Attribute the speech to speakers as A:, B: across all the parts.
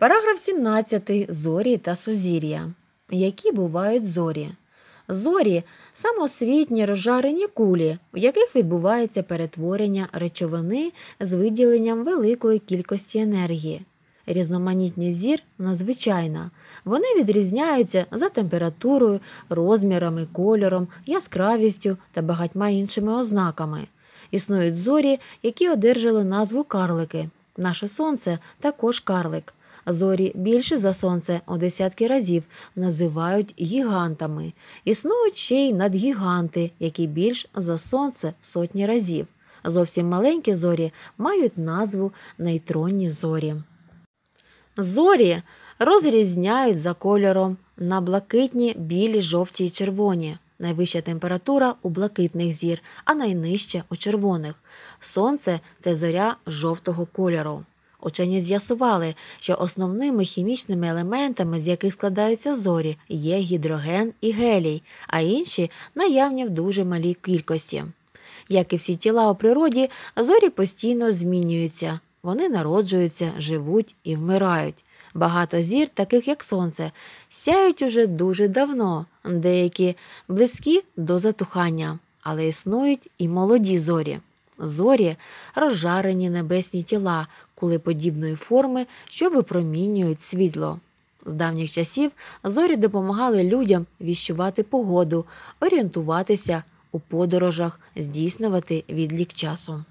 A: Параграф 17. Зорі та сузір'я. Які бувають зорі? Зорі самосвітні розжарені кулі, в яких відбувається перетворення речовини з виділенням великої кількості енергії. Різноманітність зір надзвичайна. Вони відрізняються за температурою, розмірами, кольором, яскравістю та багатьма іншими ознаками. Існують зорі, які одержали назву карлики. Наше сонце також карлик. Зорі більше за сонце у десятки разів називають гігантами. Існують ще й надгіганти, які більш за сонце сотні разів. Зовсім маленькі зорі мають назву нейтронні зорі. Зорі розрізняють за кольором на блакитні, білі, жовті і червоні. Найвища температура у блакитних зір, а найнижча у червоних. Сонце це зоря жовтого кольору. Учені з'ясували, що основними хімічними елементами, з яких складаються зорі, є гідроген і гелій, а інші наявні в дуже малій кількості. Як і всі тіла у природі, зорі постійно змінюються, вони народжуються, живуть і вмирають. Багато зір, таких як сонце, сяють уже дуже давно, деякі близькі до затухання, але існують і молоді зорі. Зорі розжарені небесні тіла, Кулеподібної форми, що випромінюють світло. З давніх часів зорі допомагали людям віщувати погоду, орієнтуватися у подорожах, здійснювати відлік часу.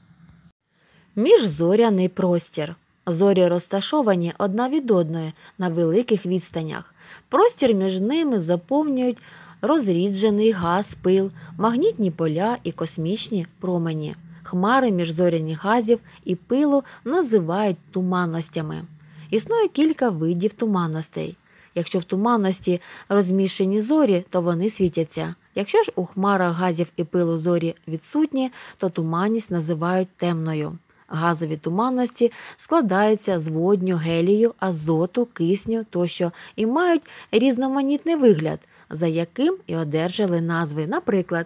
A: Міжзоряний простір. Зорі розташовані одна від одної на великих відстанях. Простір між ними заповнюють розріджений газ, пил, магнітні поля і космічні промені. Хмари міжзоряних газів і пилу називають туманностями. Існує кілька видів туманностей. Якщо в туманності розміщені зорі, то вони світяться. Якщо ж у хмарах газів і пилу зорі відсутні, то туманність називають темною. Газові туманності складаються з водню, гелію, азоту, кисню тощо і мають різноманітний вигляд, за яким і одержали назви, наприклад,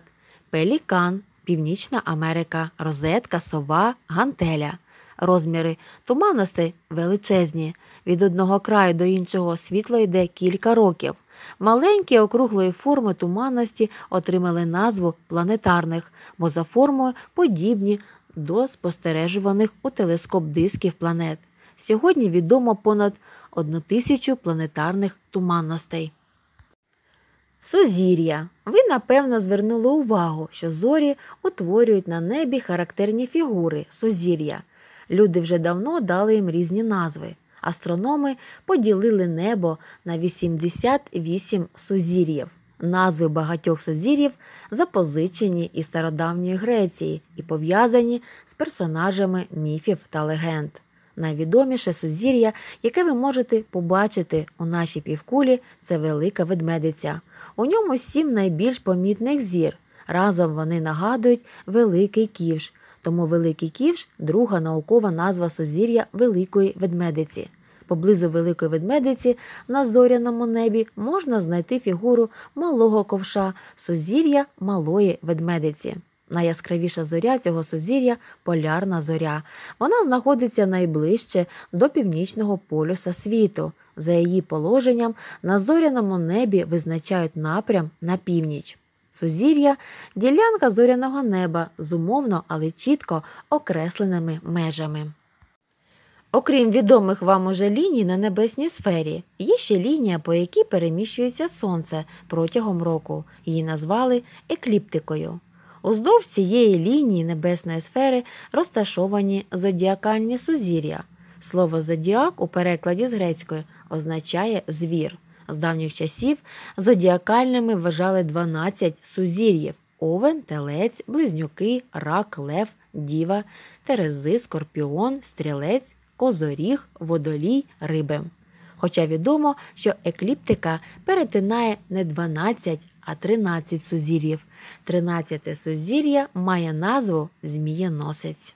A: пелікан, Північна Америка, розетка, сова, гантеля. Розміри туманностей величезні. Від одного краю до іншого світло йде кілька років. Маленькі округлої форми туманності отримали назву планетарних, бо за формою подібні до спостережуваних у телескоп дисків планет. Сьогодні відомо понад одну тисячу планетарних туманностей. Сузір'я. Ви, напевно, звернули увагу, що зорі утворюють на небі характерні фігури сузір'я. Люди вже давно дали їм різні назви. Астрономи поділили небо на 88 сузір'їв. Назви багатьох сузір'їв запозичені із стародавньої Греції і пов'язані з персонажами міфів та легенд. Найвідоміше сузір'я, яке ви можете побачити у нашій півкулі, це велика ведмедиця. У ньому сім найбільш помітних зір. Разом вони нагадують Великий Ківш, тому Великий Ківш друга наукова назва сузір'я Великої Ведмедиці. Поблизу Великої Ведмедиці на зоряному небі можна знайти фігуру малого ковша сузір'я малої ведмедиці. Найяскравіша зоря цього сузір'я полярна зоря. Вона знаходиться найближче до північного полюса світу. За її положенням на зоряному небі визначають напрям на північ. Сузір'я ділянка зоряного неба з умовно, але чітко окресленими межами. Окрім відомих вам уже ліній на небесній сфері, є ще лінія, по якій переміщується сонце протягом року. Її назвали екліптикою. Уздовж цієї лінії небесної сфери розташовані зодіакальні сузір'я. Слово зодіак у перекладі з грецької означає звір. З давніх часів зодіакальними вважали 12 сузір'їв овен, телець, близнюки, рак, лев, діва, терези, скорпіон, стрілець, козоріг, водолій, риби. Хоча відомо, що екліптика перетинає не 12, а 13 сузір'їв. 13 сузір'я має назву Змієносець.